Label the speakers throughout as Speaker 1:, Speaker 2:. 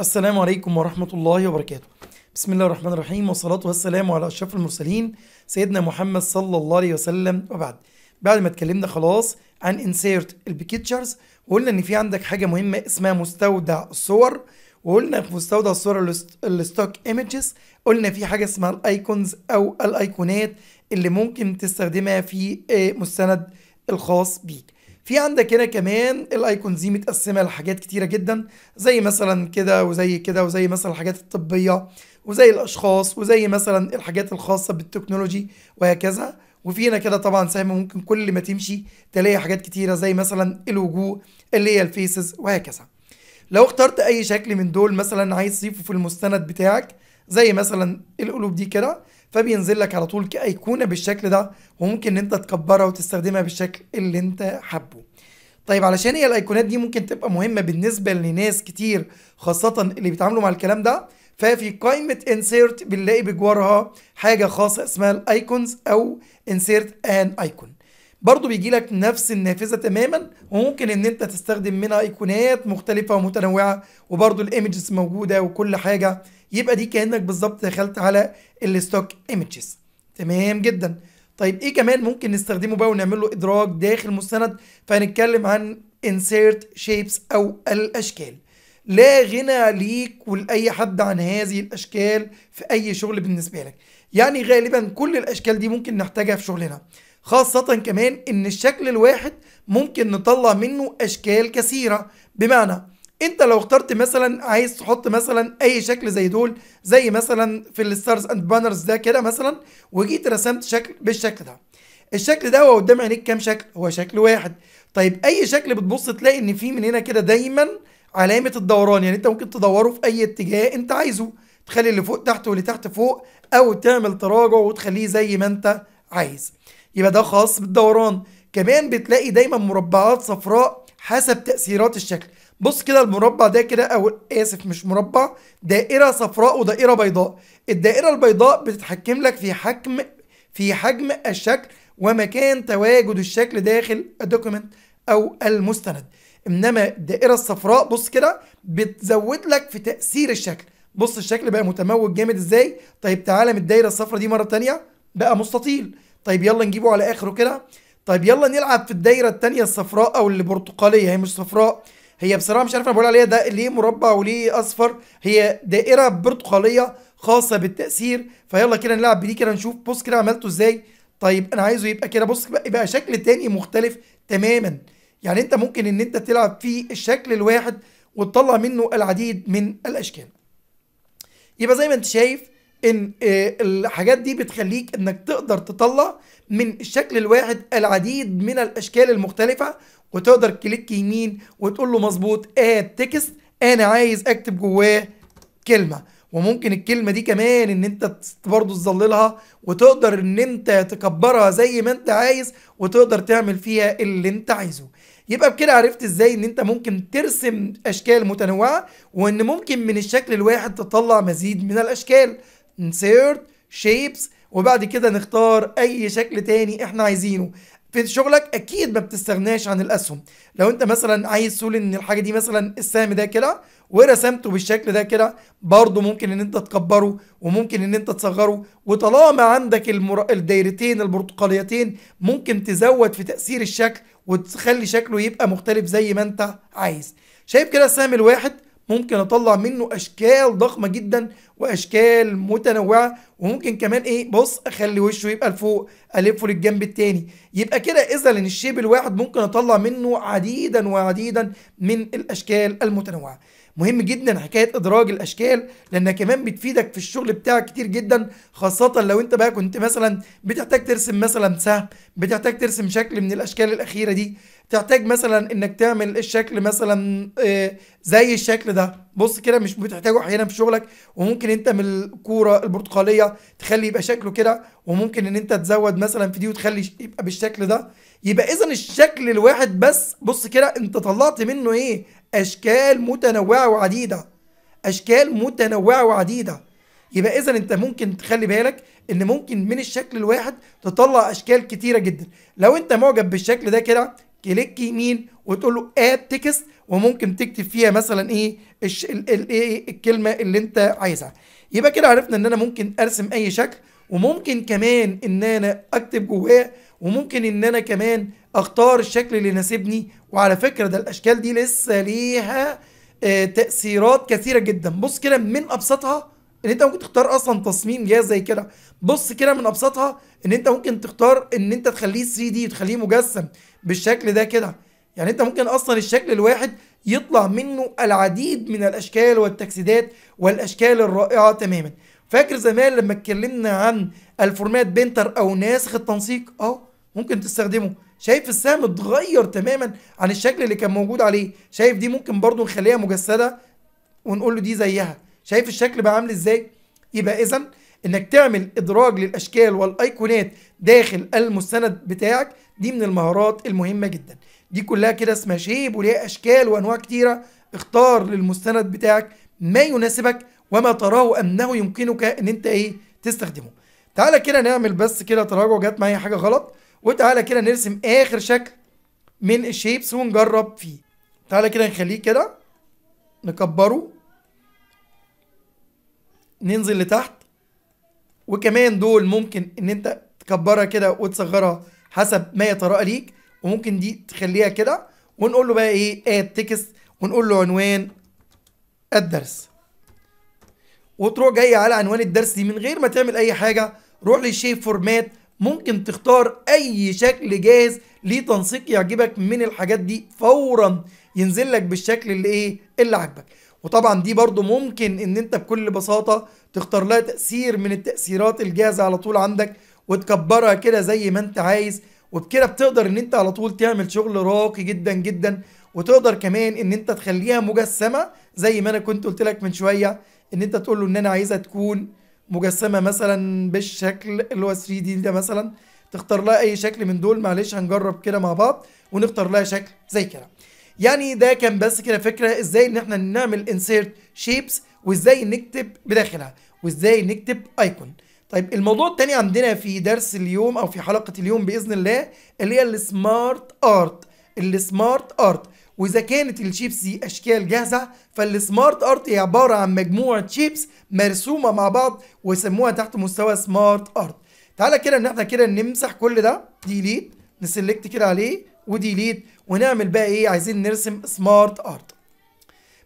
Speaker 1: السلام عليكم ورحمة الله وبركاته بسم الله الرحمن الرحيم والصلاة والسلام على أشرف المرسلين سيدنا محمد صلى الله عليه وسلم وبعد بعد ما اتكلمنا خلاص عن انسيرت البيكتشرز وقلنا ان في عندك حاجة مهمة اسمها مستودع الصور وقلنا في مستودع الصور الستوك ايمجز قلنا في حاجة اسمها الايكونز او الايقونات اللي ممكن تستخدمها في آه، مستند الخاص بيك في عندك هنا كمان الايكونز دي متقسمه لحاجات كتيره جدا زي مثلا كده وزي كده وزي مثلا الحاجات الطبيه وزي الاشخاص وزي مثلا الحاجات الخاصه بالتكنولوجي وهكذا وفي هنا كده طبعا سهم ممكن كل ما تمشي تلاقي حاجات كتيره زي مثلا الوجوه اللي هي الفيسز وهكذا لو اخترت اي شكل من دول مثلا عايز تضيفه في المستند بتاعك زي مثلا القلوب دي كده فبينزل لك على طول كأيقونة بالشكل ده وممكن ان انت تكبرها وتستخدمها بالشكل اللي انت حابه طيب علشان هي الايقونات دي ممكن تبقى مهمة بالنسبة لناس كتير خاصة اللي بيتعاملوا مع الكلام ده ففي قائمة انسيرت بنلاقي بجوارها حاجة خاصة اسمها الايكونز او انسيرت ان icon برضو بيجي لك نفس النافذه تماما وممكن ان انت تستخدم منها ايقونات مختلفه ومتنوعه وبرضو الايمجز موجوده وكل حاجه يبقى دي كانك بالظبط دخلت على الستوك ايمجز تمام جدا طيب ايه كمان ممكن نستخدمه بقى ونعمل له ادراج داخل مستند فهنتكلم عن insert shapes او الاشكال لا غنى ليك ولاي حد عن هذه الاشكال في اي شغل بالنسبه لك يعني غالبا كل الاشكال دي ممكن نحتاجها في شغلنا خاصة كمان ان الشكل الواحد ممكن نطلع منه اشكال كثيرة بمعنى انت لو اخترت مثلا عايز تحط مثلا اي شكل زي دول زي مثلا في الستارز اند بانرز ده كده مثلا وجيت رسمت شكل بالشكل ده الشكل ده هو قدام عينيك كام شكل هو شكل واحد طيب اي شكل بتبص تلاقي ان في من هنا كده دايما علامة الدوران يعني انت ممكن تدوره في اي اتجاه انت عايزه تخلي اللي فوق تحت واللي تحت فوق او تعمل تراجع وتخليه زي ما انت عايز يبقى ده خاص بالدوران كمان بتلاقي دايما مربعات صفراء حسب تأثيرات الشكل بص كده المربع ده كده او اسف مش مربع دائرة صفراء ودائرة بيضاء الدائرة البيضاء بتتحكم لك في حجم في حجم الشكل ومكان تواجد الشكل داخل الدوكيمنت او المستند انما الدائرة الصفراء بص كده بتزود لك في تأثير الشكل بص الشكل بقى متموج جامد ازاي طيب تعالى من الدائرة الصفراء دي مرة تانية بقى مستطيل طيب يلا نجيبه على اخره كده طيب يلا نلعب في الدايره الثانيه الصفراء او البرتقاليه هي مش صفراء هي بصراحه مش عارف انا بقول عليها ده ليه مربع وليه اصفر هي دائره برتقاليه خاصه بالتاثير فيلا كده نلعب بدي كده نشوف بص كده عملته ازاي طيب انا عايزه يبقى كده بص يبقى شكل تاني مختلف تماما يعني انت ممكن ان انت تلعب في الشكل الواحد وتطلع منه العديد من الاشكال يبقى زي ما انت شايف ان آه، الحاجات دي بتخليك انك تقدر تطلع من الشكل الواحد العديد من الاشكال المختلفه وتقدر كليك يمين وتقول له مظبوط اد تكست انا عايز اكتب جواه كلمه وممكن الكلمه دي كمان ان انت برضه تظللها وتقدر ان انت تكبرها زي ما انت عايز وتقدر تعمل فيها اللي انت عايزه يبقى بكده عرفت ازاي ان انت ممكن ترسم اشكال متنوعه وان ممكن من الشكل الواحد تطلع مزيد من الاشكال insert shapes وبعد كده نختار اي شكل تاني احنا عايزينه في شغلك اكيد ما بتستغناش عن الاسهم لو انت مثلا عايز تقول ان الحاجه دي مثلا السهم ده كده ورسمته بالشكل ده كده برضه ممكن ان انت تكبره وممكن ان انت تصغره وطالما عندك المر... الدايرتين البرتقاليتين ممكن تزود في تاثير الشكل وتخلي شكله يبقى مختلف زي ما انت عايز شايف كده السهم الواحد ممكن اطلع منه اشكال ضخمه جدا واشكال متنوعه وممكن كمان ايه بص اخلي وشه يبقى لفوق الفه للجنب التاني يبقى كده اذا الشيب الواحد ممكن اطلع منه عديدا وعديدا من الاشكال المتنوعه مهم جدا حكايه ادراج الاشكال لانها كمان بتفيدك في الشغل بتاعك كتير جدا خاصه لو انت بقى كنت مثلا بتحتاج ترسم مثلا سهم بتحتاج ترسم شكل من الاشكال الاخيره دي تحتاج مثلا انك تعمل الشكل مثلا آه، زي الشكل ده بص كده مش بتحتاجه احيانا في شغلك وممكن انت من الكوره البرتقاليه تخلي يبقى شكله كده وممكن ان انت تزود مثلا في دي وتخلي يبقى بالشكل ده يبقى اذا الشكل الواحد بس بص كده انت طلعت منه ايه اشكال متنوعه وعديده اشكال متنوعه وعديده يبقى اذا انت ممكن تخلي بالك ان ممكن من الشكل الواحد تطلع اشكال كتيره جدا لو انت معجب بالشكل ده كده كليك يمين وتقول له اد تكست وممكن تكتب فيها مثلا ايه الش... الايه الكلمه اللي انت عايزها يبقى كده عرفنا ان انا ممكن ارسم اي شكل وممكن كمان ان انا اكتب جواه وممكن ان انا كمان اختار الشكل اللي يناسبني وعلى فكره ده الاشكال دي لسه ليها آه، تاثيرات كثيره جدا بص كده من ابسطها ان انت ممكن تختار اصلا تصميم جهاز زي كده بص كده من ابسطها ان انت ممكن تختار ان انت تخليه 3 دي وتخليه مجسم بالشكل ده كده يعني انت ممكن اصلا الشكل الواحد يطلع منه العديد من الاشكال والتجسيدات والاشكال الرائعه تماما فاكر زمان لما اتكلمنا عن الفورمات بينتر او ناسخ التنسيق اه ممكن تستخدمه شايف السهم اتغير تماما عن الشكل اللي كان موجود عليه شايف دي ممكن برضو نخليها مجسده ونقول له دي زيها شايف الشكل بقى عامل ازاي يبقى اذا انك تعمل ادراج للاشكال والايقونات داخل المستند بتاعك دي من المهارات المهمه جدا دي كلها كده اسمها شيب وليها اشكال وانواع كتيره اختار للمستند بتاعك ما يناسبك وما تراه انه يمكنك ان انت ايه تستخدمه تعالى كده نعمل بس كده تراجع جت معايا حاجه غلط وتعالى كده نرسم اخر شكل من الشيبس ونجرب فيه تعالى كده نخليه كده نكبره ننزل لتحت وكمان دول ممكن ان انت تكبرها كده وتصغرها حسب ما يتراءى ليك وممكن دي تخليها كده ونقول له بقى ايه اد تكست ونقول له عنوان الدرس وتروح جاي على عنوان الدرس دي من غير ما تعمل اي حاجه روح للشيب فورمات ممكن تختار اي شكل جاهز ليه تنسيق يعجبك من الحاجات دي فورا ينزل لك بالشكل اللي ايه اللي عاجبك وطبعا دي برضو ممكن ان انت بكل بساطة تختار لها تأثير من التأثيرات الجاهزة على طول عندك وتكبرها كده زي ما انت عايز وبكده بتقدر ان انت على طول تعمل شغل راقي جدا جدا وتقدر كمان ان انت تخليها مجسمة زي ما انا كنت قلت لك من شوية ان انت تقول له ان انا عايزها تكون مجسمة مثلا بالشكل اللي هو 3 دي ده مثلا تختار لها اي شكل من دول معلش هنجرب كده مع بعض ونختار لها شكل زي كده يعني ده كان بس كده فكره ازاي ان احنا نعمل انسيرت شيبس وازاي نكتب بداخلها وازاي نكتب ايكون طيب الموضوع التاني عندنا في درس اليوم او في حلقه اليوم باذن الله اللي هي السمارت ارت السمارت ارت واذا كانت الشيبس دي اشكال جاهزه فالسمارت ارت هي عباره عن مجموعه شيبس مرسومه مع بعض ويسموها تحت مستوى سمارت ارت تعالى كده ان احنا كده نمسح كل ده ديليت نسلكت كده عليه وديليت ونعمل بقى ايه عايزين نرسم سمارت ارت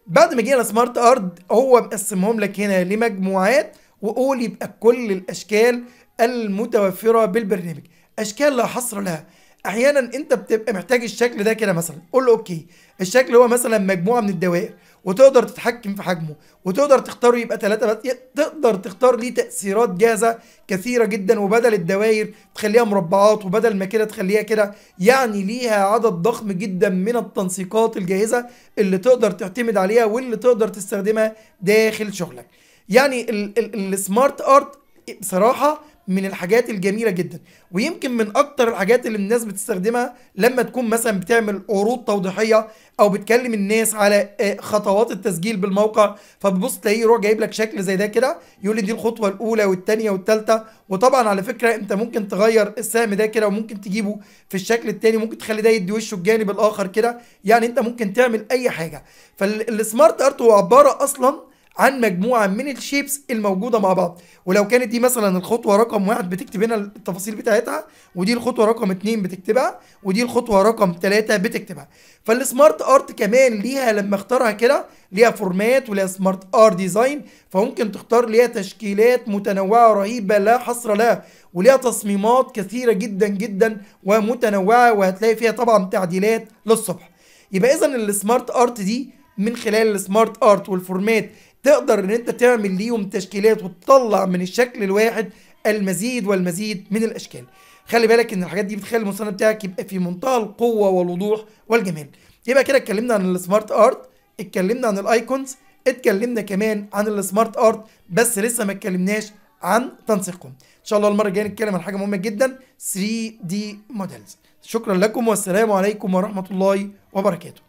Speaker 1: بعد ما جينا سمارت ارت هو مقسمهم لك هنا لمجموعات وقول يبقى كل الاشكال المتوفره بالبرنامج اشكال لا حصر لها احيانا انت بتبقى محتاج الشكل ده كده مثلا قول له اوكي الشكل هو مثلا مجموعه من الدوائر وتقدر تتحكم في حجمه وتقدر تختاره يبقى ثلاثة بس تقدر تختار ليه تأثيرات جاهزة كثيرة جدا وبدل الدوائر تخليها مربعات وبدل ما كده تخليها كده يعني ليها عدد ضخم جدا من التنسيقات الجاهزة اللي تقدر تعتمد عليها واللي تقدر تستخدمها داخل شغلك يعني السمارت ارت بصراحة من الحاجات الجميله جدا ويمكن من اكتر الحاجات اللي الناس بتستخدمها لما تكون مثلا بتعمل عروض توضيحيه او بتكلم الناس على آه، خطوات التسجيل بالموقع فبتبص تلاقيه يروح جايب لك شكل زي ده كده يقول لي دي الخطوه الاولى والثانيه والثالثه وطبعا على فكره انت ممكن تغير السهم ده كده وممكن تجيبه في الشكل الثاني ممكن تخلي ده يدي وشه الجانب الاخر كده يعني انت ممكن تعمل اي حاجه فالسمارت ارت هو عباره اصلا عن مجموعه من الشيبس الموجوده مع بعض ولو كانت دي مثلا الخطوه رقم واحد بتكتب هنا التفاصيل بتاعتها ودي الخطوه رقم اتنين بتكتبها ودي الخطوه رقم ثلاثه بتكتبها فالسمارت ارت كمان ليها لما اختارها كده ليها فورمات وليها سمارت ار ديزاين فممكن تختار ليها تشكيلات متنوعه رهيبه لا حصر لها وليها تصميمات كثيره جدا جدا ومتنوعه وهتلاقي فيها طبعا تعديلات للصبح يبقى اذا السمارت ارت دي من خلال السمارت ارت والفورمات تقدر ان انت تعمل ليهم تشكيلات وتطلع من الشكل الواحد المزيد والمزيد من الاشكال خلي بالك ان الحاجات دي بتخلي المصنع بتاعك يبقى في منتهى القوه والوضوح والجمال يبقى كده اتكلمنا عن السمارت ارت اتكلمنا عن الايكونز اتكلمنا كمان عن السمارت ارت بس لسه ما اتكلمناش عن تنسيقهم ان شاء الله المره الجايه نتكلم عن حاجه مهمه جدا 3 دي موديلز شكرا لكم والسلام عليكم ورحمه الله وبركاته